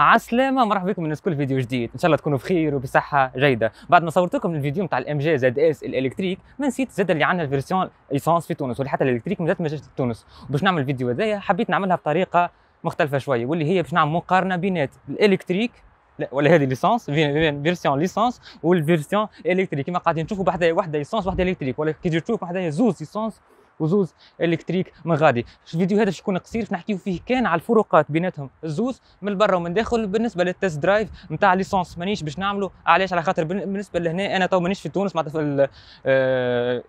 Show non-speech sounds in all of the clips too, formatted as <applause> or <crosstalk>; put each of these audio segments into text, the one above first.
عسلامة مرحبا بكم من كل فيديو جديد ان شاء الله تكونوا بخير وبصحة جيدة بعد ما صورت لكم الفيديو نتاع الام جي زد اس الالكتريك ما نسيت زاد اللي عندنا الفيرسيون ايسونس في تونس واللي حتى الالكتريك مازالت ما جاتش تونس باش نعمل الفيديو هذايا حبيت نعملها بطريقة مختلفة شوية واللي هي باش نعمل مقارنة بينات الالكتريك لا ولا هذه بين فيرسيون ليسونس والفيرسيون الكتريك كما قاعدين تشوفوا بحذا وحده ليسانس واحده الكتريك ولا كي تشوف بحذا زوز ليسانس وزوز الكتريك من غادي الفيديو هذا شكون قصير نحكيو فيه كان على الفروقات بيناتهم الزوز من برا ومن داخل بالنسبه للتست درايف نتاع ليسونس مانيش باش نعملو علاش على خاطر بالنسبه لهنا انا تو مانيش في تونس معناتها في آه،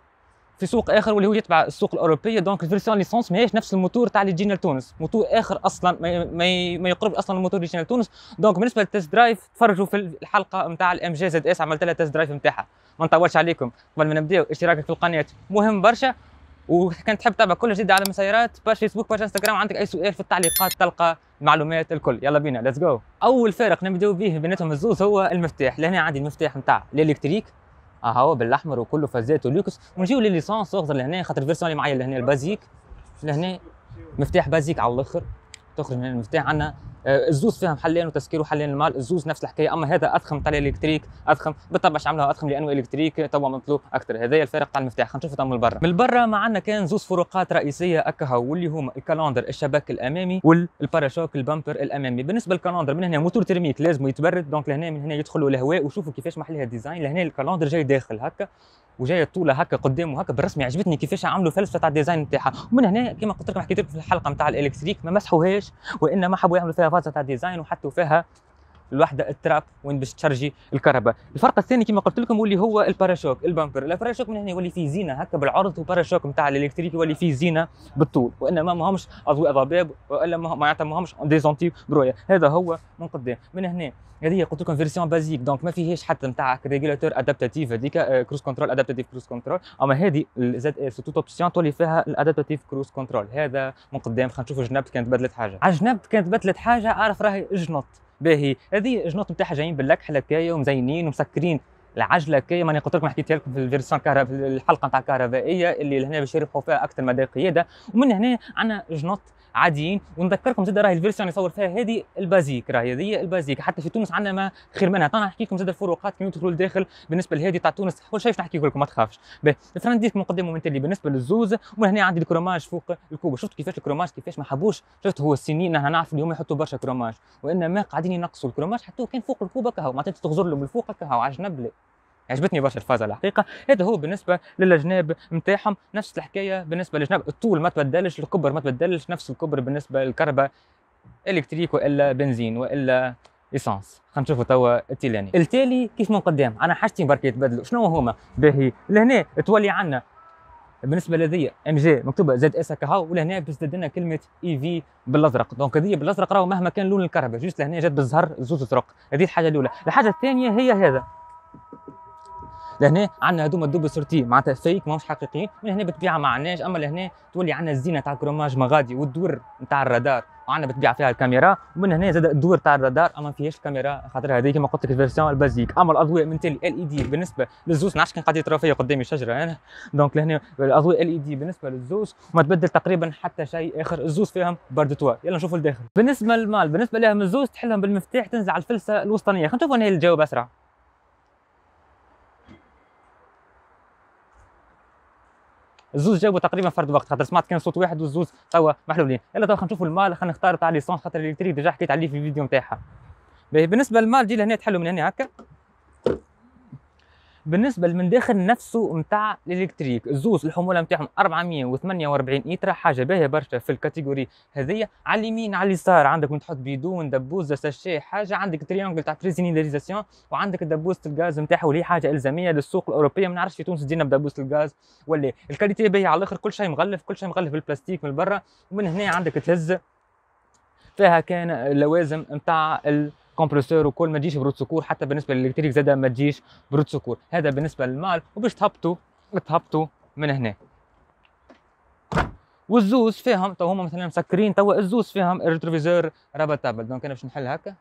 في سوق اخر واللي هو يتبع السوق الاوروبيه دونك الفيرسيون ليسونس ماهيش نفس الموتور تاع اللي جينا لتونس موتور اخر اصلا ما, ما يقرب اصلا الموتور اللي جينا لتونس دونك بالنسبه للتست درايف تفرجوا في الحلقه نتاع الام جي زد اس عملت لها تست درايف نتاعها ما نطولش عليكم قبل ما نبداو اشتراكك في القناه مهم برشا وكان تحب تتابع كل جديد على المسيرات باش فيسبوك باش انستغرام عندك اي سؤال في التعليقات تلقى المعلومات الكل يلا بينا ليتس جو اول فارق نبداو به بيناتهم الزوز هو المفتاح لهنا عندي المفتاح نتاع الالكتريك اهو بالاحمر وكله فازات ولوكس ونجيو لليسانس اخضر لهنا خاطر الفيرسيون اللي معايا لهنا البازيك لهنا مفتاح بازيك على الاخر تخرج من المفتاح عندنا آه، الزوز فيها محلين وتسكير وحلين المال الزوز نفس الحكايه اما هذا اضخم تاع الالكتريك اضخم بالطبع عملها اضخم لانه الكتريك توا مطلو اكثر هذايا الفارق تاع المفتاح خلينا نشوفه من برا من برا ما عندنا كان زوز فروقات رئيسيه اكها واللي هما الكالندر الشباك الامامي والباراشوك البامبر الامامي بالنسبه للكالندر من هنا موتور ترميك لازم يتبرد دونك لهنا من هنا يدخلوا الهواء وشوفوا كيفاش محلها الديزاين لهنا الكالندر جاي داخل هكا وجايه طوله هكا قدام وهكا بالرسمي عجبتني كيفاش عملوا فلسفه تاع الديزاين نتاعها ومن هنا كما قلت لكم حكيت لكم في الحلقه نتاع الالكتريك ما مسحوهاش وانما حبوا يعملوا فيها فازه تاع ديزاين وحطوا فيها الوحده التراب وين باش تشارجي الكهرباء الفرق الثاني كما قلت لكم واللي هو الباراشوك البامبر الباراشوك من هنا يولي فيه زينه هكا بالعرض وباراشوك نتاع الالكتريك يولي فيه زينه بالطول وانما ماهمش اضواء ضباب والا معناتها دي ديزونتي برويا هذا هو من قدام من هنا هذه قلت لكم فيرسيون بازيك دونك ما فيهاش حتى نتاع ريجولاتور ادابتاتيف هذيك كروس كنترول ادابتاتيف كروس كنترول اما هذه الزد اس توت اوبسيون تولي فيها الادابتاتيف كروس كنترول هذا من قدام خلينا نشوفوا جنبت كانت بدلت حاجه على جنبت كانت بدلت حاجه اعرف راهي جنط باهي هذه الجنوط نتاعها جايين باللكحه هكايا ومزينين ومسكرين العجله هكايا ماني قلت لكم حكيت لكم في الفيرسيون الكهرباء الحلقه نتاع الكهربائيه اللي لهنا باش يربحوا فيها اكثر مدى قياده ومن هنا عندنا جنوط عاديين ونذكركم زاد راهي الفيرسيون اللي نصور فيها هذه البازيك راهي هذه البازيك حتى في تونس عندنا ما خير منها طبعا نحكي لكم زاد الفروقات كي ندخلوا لداخل بالنسبه لهذه تاع تونس كل شيء نحكي لكم ما تخافش باهي الفرانديس مقدمه من تلي بالنسبه للزوز ومن هنا عندي الكروماج فوق الكوب شفت كيفاش الكروماج كيفاش ما حبوش شفت هو السنين احنا نعرف اليوم يحطوا برشا كروماج وانما قاعدين ينقصوا الكروماج حتى كان فوق الكوب هكا معناتها تغزر له الفوق هكا على جنب عجبتني برشا الفازه الحقيقه هذا هو بالنسبه للجناب نتاعهم نفس الحكايه بالنسبه للجناب الطول ما تبدلش الكبر ما تبدلش نفس الكبر بالنسبه للكهرباء الكتريك والا بنزين والا ايسانس خلينا نشوفوا توا التيلاني التالي كيف من قدام انا حاجتي برك يتبدلوا شنو هما باهي لهنا تولي عندنا بالنسبه لذي ام جي مكتوبه زد اس هكا هاو ولهنا باش لنا كلمه اي e في بالازرق دونك هذه بالازرق راهو مهما كان لون الكهرباء جوست لهنا جات بالزهر زوز طرق هذه الحاجه الاولى الحاجه الثانيه هي هذا لهنا عندنا هذوما الدوب سورتي معناتها فيك ماهوش حقيقيين من هنا بالطبيعه ما عندناش اما لهنا تولي عندنا الزينه تاع كروماج مغادي والدور نتاع الرادار وعندنا بالطبيعه فيها الكاميرا ومن هنا زاد الدور تاع الرادار اما ما فيهاش الكاميرا خاطر هذيك كما قلت لك الفيرسيون البازيك اما الاضواء من تالي ال اي دي بالنسبه للزوز نعرفش كان قضيه فيا قدامي شجره انا <laughs> دونك لهنا الاضواء ال اي دي بالنسبه للزوز وما تبدل تقريبا حتى شيء اخر الزوز فيهم توا يلا نشوفوا الداخل بالنسبه للمال بالنسبه لهم الزوز تحلهم بالمفتاح تنزل على الفلسه الوسطانيه خلينا نشوفوا هنا الجواب اسرع الزوز جابوا تقريبا فرد وقت خاطر سمعت كان صوت واحد والزوز توا محلولين يلا توا نشوفوا المال خلينا نختار تاع ليسونس خاطر الالكتريك ديجا حكيت عليه في الفيديو نتاعها بالنسبه للمال تجي لهنا تحلو من هنا هكا بالنسبه داخل نفسه نتاع الالكتريك الزوز الحموله نتاعهم 448 لتر حاجه باهيه برشا في الكاتيجوري هذيا على اليمين على اليسار عندك تحط بيدون دبوزه ساشي حاجه عندك تريانجل تاع بريزينيزاسيون وعندك دبوزه الغاز نتاعها واللي حاجه الزاميه للسوق الاوروبيه ما نعرفش في تونس تجينا بدبوزه الغاز ولا الكاليتي باهيه على الاخر كل شيء مغلف كل شيء مغلف بالبلاستيك من برا ومن هنا عندك تهز فيها كان اللوازم نتاع ال كومبريسور وكل ما تجيش برود سكور حتى بالنسبه للالكتريك زاده ما تجيش برود سكور هذا بالنسبه للمال وباش تهبطوا تهبطوا من هنا والزوز فيهم تو هما مثلا مسكرين تو الزوز فيهم الريتروفيزور رابطابل دونك انا باش نحل هكا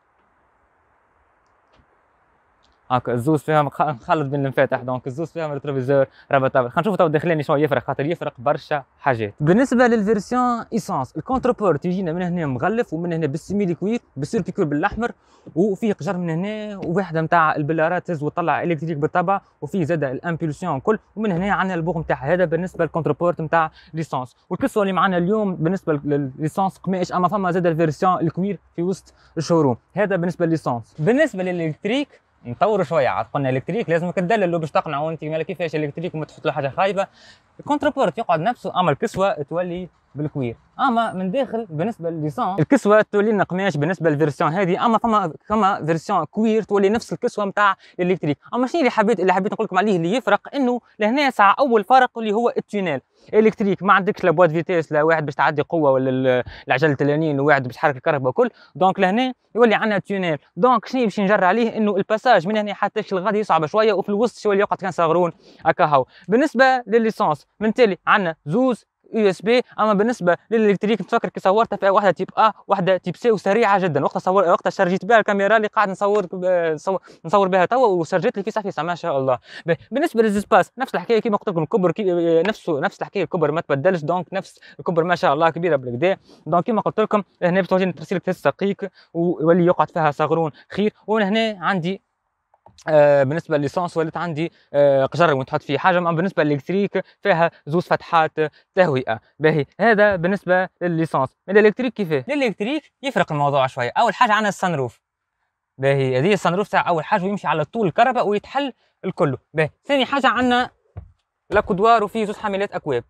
هاك الزوز فيهم مخلط بين المفاتح دونك الزوز فيهم ريتروفيزور رابطابل خلينا نشوف تو داخلين شنو يفرق خاطر يفرق برشا حاجات بالنسبه للفيرسيون ايسونس الكونتربور تجينا من هنا مغلف ومن هنا بالسيميلي كوير بالسير بيكور بالاحمر وفيه قجر من هنا وواحده نتاع البلارات تهز وتطلع الكتريك بالطبع وفيه زاد الامبولسيون الكل ومن هنا عندنا البوغ نتاعها هذا بالنسبه للكونتربور نتاع ليسونس والكسوه اللي معنا اليوم بالنسبه لليسونس قماش اما فما زاد الفيرسيون الكوير في وسط الشوروم هذا بالنسبه لليسونس بالنسبه للالكتريك نطوروا شويه عاد قلنا الكتريك لازمك تدلل باش تقنعو انت مالك كيفاش الكتريك وما تحط له حاجه خايبه الكونتربورت يقعد نفسه اما الكسوه تولي بالكوير اما من داخل بالنسبه للديسون الكسوه تولي لنا قماش بالنسبه للفيرسيون هذه اما فما فما فيرسيون كوير تولي نفس الكسوه نتاع الالكتريك اما شنو اللي حبيت اللي حبيت نقول لكم عليه اللي يفرق انه لهنا ساعه اول فرق اللي هو التونيل الكتريك ما عندكش لا بواد فيتيس لا واحد باش تعدي قوه ولا العجله التلانين واحد باش تحرك الكهرباء وكل دونك لهنا يولي عندنا تونيل دونك شنو باش نجر عليه انه الباساج من هنا حتى الغادي يصعب شويه وفي الوسط شويه يقعد كان صغرون هكا بالنسبه للليسونس من تالي عندنا زوز يو اس بي اما بالنسبه للالكتريك نتفكر كي صورتها فيها واحده تيب ا واحده تيب سي وسريعه جدا وقتها صور وقتها شرجيت بها الكاميرا اللي قاعد نصور نصور, بها توا وشرجيت لي في صافي ما شاء الله بالنسبه للزباس نفس الحكايه كيما قلت لكم الكبر كي نفسه نفس الحكايه الكبر ما تبدلش دونك نفس الكبر ما شاء الله كبيره بالكدا دونك كيما قلت لكم هنا باش توريني تفاصيل السقيك ويولي يقعد فيها صغرون خير وهنا هنا عندي آه بالنسبه لليسونس ولات عندي آه قجر ونتحط فيه حاجه اما بالنسبه للالكتريك فيها زوز فتحات تهوئه باهي هذا بالنسبه لليسونس من الالكتريك كيفاه الالكتريك يفرق الموضوع شويه اول حاجه عندنا السنروف باهي هذه السنروف تاع اول حاجه ويمشي على طول الكهرباء ويتحل الكل باهي ثاني حاجه عندنا لاكودوار وفيه زوز حاملات اكواب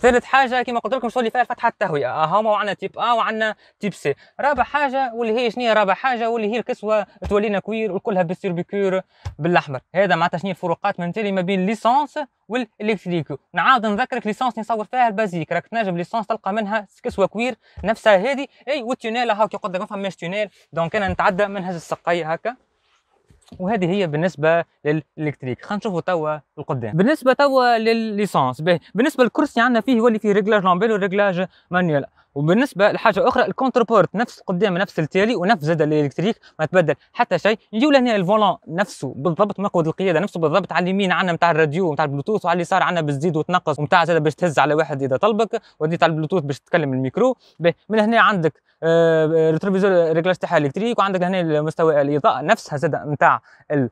ثالث حاجه كما قلت لكم شغل فيها فتحه التهويه هما وعندنا تيب ا آه، وعندنا تيب سي رابع حاجه واللي هي شنو رابع حاجه واللي هي الكسوه تولينا كوير وكلها بالسيربيكور بالاحمر هذا معناتها شنو الفروقات من تالي ما بين ليسونس والالكتريك نعاود نذكرك ليسونس نصور فيها البازيك راك تنجم ليسونس تلقى منها كسوه كوير نفسها هذه اي والتونيل هاك كي قدام ما فماش تونيل دونك انا نتعدى منهج السقيه هكا وهذه هي بالنسبه للالكتريك خلينا نشوفوا توا القدام بالنسبه توا للليسانس بالنسبه للكرسي عندنا فيه هو اللي فيه ريجلاج لامبيل وريجلاج مانيوال وبالنسبه لحاجه اخرى الكونتر بورت نفس قدام نفس التالي ونفس زاد الالكتريك ما تبدل حتى شيء نجيو لهنا الفولان نفسه بالضبط مقود القياده نفسه بالضبط على اليمين عندنا نتاع الراديو نتاع البلوتوث وعلى اليسار عندنا بالزيد وتنقص ونتاع زاد باش تهز على واحد اذا طلبك ودي تاع البلوتوث باش تكلم الميكرو من هنا عندك ريتروفيزور آه، آه، ريكلاج تاعها الكتريك وعندك هنا مستوى الاضاءه نفسها زاد نتاع آه،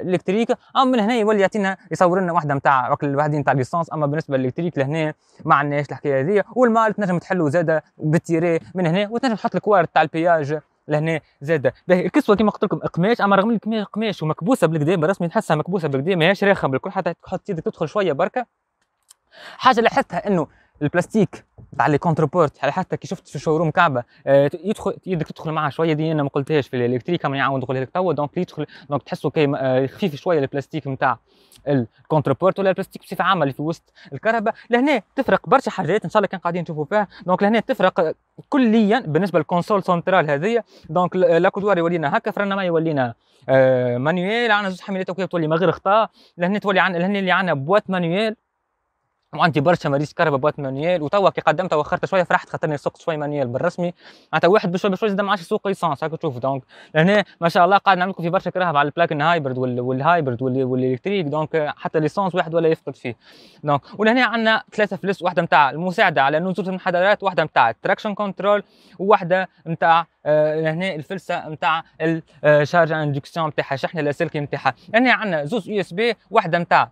الالكتريك اما من هنا يولي يعطينا يصور لنا واحده نتاع الواحدين نتاع ليسونس اما بالنسبه للالكتريك لهنا ما عندناش الحكايه هذه والمال تنجم تحلو زاد بالتيري من هنا وتنجم تحط الكوارت تاع البياج لهنا زاده باهي الكسوه كيما قلت لكم قماش اما رغم القماش قماش ومكبوسه بالقدام رسمي تحسها مكبوسه بالقدام ماهيش راخم بالكل حتى تحط يدك تدخل شويه بركه حاجه لاحظتها انه البلاستيك تاع لي كونتربورت حتى كي شفت في شوروم كعبه آه، يدخل يدك تدخل معاه شويه دي انا ما قلتهاش في الالكتريك ما يعاود ندخل لك توا دونك يدخل دونك تحسوا كي آه، خفيف شويه البلاستيك نتاع الكونتربورت ولا البلاستيك بصفه عامه اللي في وسط الكهرباء لهنا تفرق برشا حاجات ان شاء الله كان قاعدين نشوفوا فيها دونك لهنا تفرق كليا بالنسبه للكونسول سنترال هذه دونك لاكودوار يولينا هكا فرنا ما يولينا آه مانيوال عندنا زوج حملات تولي من غير خطا لهنا تولي عندنا لهنا اللي عندنا بوات مانيوال وعندي برشا ماريس كهرباء بوات مانيال وتوا كي قدمت وخرت شويه فرحت خاطرني سوقت شويه مانيال بالرسمي معناتها واحد بشوي بشوي زاد عادش يسوق ليسانس هاك تشوف دونك لهنا ما شاء الله قاعد نعمل لكم في برشا كرهب على البلاكن هايبرد والهايبرد والالكتريك دونك حتى ليسانس واحد ولا يفقد فيه دونك ولهنا عندنا ثلاثه فلس واحده نتاع المساعده على نزول المنحدرات واحده نتاع التراكشن كنترول وواحده نتاع آه، لهنا الفلسه نتاع الشارج اندكسيون آه، نتاعها شحن اللاسلكي نتاعها لهنا عندنا زوز يو اس بي واحده نتاع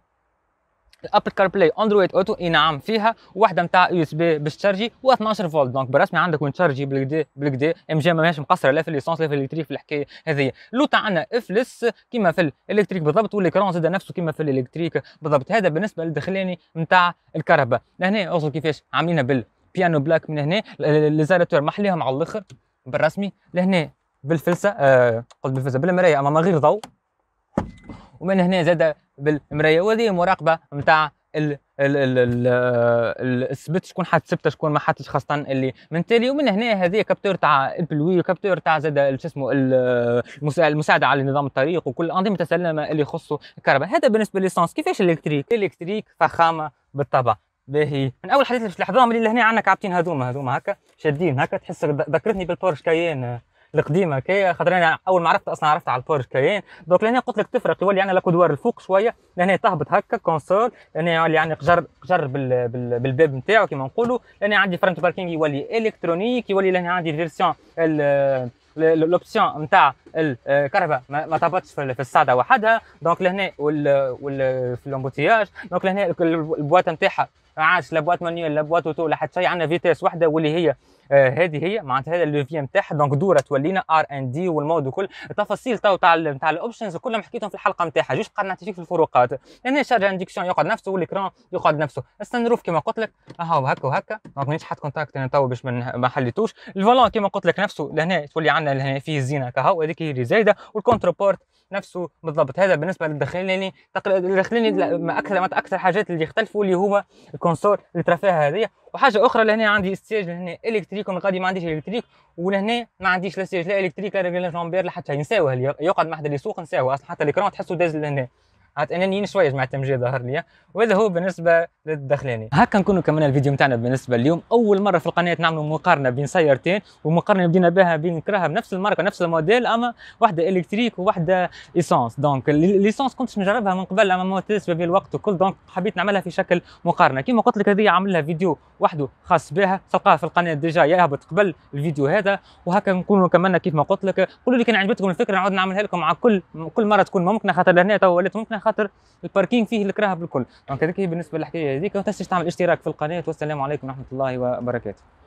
ابل كار بلاي اندرويد اوتو اي نعم فيها وحده نتاع يو اس بي باش تشارجي و12 فولت دونك بالرسمي عندك وين تشارجي بالكدا بالكدا ام جي ماهيش مقصره لا في الليسونس لا في الالكتريك في الحكايه هذه لو عندنا افلس كيما في الالكتريك بالضبط والاكران زاد نفسه كيما في الالكتريك بالضبط هذا بالنسبه للدخلاني نتاع الكهرباء لهنا اوصل كيفاش عاملينها بالبيانو بلاك من هنا ليزالاتور محليهم على الاخر بالرسمي لهنا بالفلسه آه قلت بالفلسه بالمرايه اما ما غير ضوء ومن هنا زاد بالمرايه وهذه مراقبه نتاع السبت شكون حد سبته شكون ما حدش خاصه اللي من تالي ومن هنا هذه كابتور تاع البلوي وكابتور تاع زاد شو اسمه المساعده على نظام الطريق وكل انظمه السلامه اللي يخصوا الكهرباء هذا بالنسبه للسانس كيفاش الالكتريك الالكتريك فخامه بالطبع باهي من اول حديث لحظه اللي لهنا عندنا كعبتين هذوما هذوما هكا شادين هكا تحس ذكرتني بالبورش كايان القديمه كي خاطر انا اول ما عرفت اصلا عرفت على البورش كاين دونك لهنا قلت لك تفرق يولي عندنا يعني لاكودوار الفوق شويه لهنا تهبط هكا كونسول لهنا يولي عندك يعني قجر قجر بال... بال... بالباب نتاعو كيما نقولوا لهنا عندي فرنت باركينغ يولي الكترونيك يولي لهنا عندي فيرسيون ال... لوبسيون نتاع الكهرباء ما تهبطش في الصاده وحدها دونك لهنا وال, في الامبوتياج دونك لهنا البواطه نتاعها عاش عادش لا بواط مانيول لا بواط اوتو لا حتى شيء عندنا فيتيس وحده واللي هي آه، هذه هي معناتها هذا اللوفي نتاعها دونك دوره تولينا ار ان دي والمود وكل التفاصيل تاع تاع نتاع الاوبشنز كلهم حكيتهم في الحلقه نتاعها جوج قاعد نعطي في الفروقات يعني شارج اندكسيون يقعد نفسه والاكران يقعد نفسه روف كما قلت لك ها هو هكا وهكا دونك مانيش حاط كونتاكت انا تو باش ما حليتوش الفولون كما قلت لك نفسه لهنا تولي عندنا لهنا فيه الزينه كهو هذيك هي اللي زايده والكونتروبورت نفسه بالضبط هذا بالنسبه للداخليني تقل... الداخليني اكثر ما اكثر حاجات اللي اختلفوا اللي هو الكونسول الترفيه هذه وحاجه اخرى لهنا عندي استيج لهنا الكتريك ومن قديم ما عنديش الكتريك ولهنا ما عنديش لا استيج لا الكتريك لا ريغلاج لامبير لا حتى ينساوه يقعد ما حدا اللي يسوق نساوه اصلا حتى الاكران تحسه داز لهنا عاد انانيين شويه مع تمجيد ظهر لي وهذا هو بالنسبه للدخلاني هكا نكونوا كملنا الفيديو نتاعنا بالنسبه اليوم اول مره في القناه نعملوا مقارنه بين سيارتين ومقارنه بدينا بها بين كراها بنفس الماركه نفس الموديل اما واحده الكتريك وواحده ايسونس دونك ليسونس كنت نجربها من قبل اما ما في الوقت وكل دونك حبيت نعملها في شكل مقارنه كيما قلت لك هذه عامل لها فيديو وحده خاص بها تلقاها في القناه ديجا يهبط قبل الفيديو هذا وهكا نكونوا كملنا كيف ما قلت لك قولوا لي كان عجبتكم الفكره نعاود نعملها لكم مع كل كل مره تكون ممكنه خاطر لهنا تو ولات ممكنه خاطر الباركينغ فيه الكراهب الكل دونك هذيك هي بالنسبه للحكايه هذيك ما تنساش تعمل اشتراك في القناه والسلام عليكم ورحمه الله وبركاته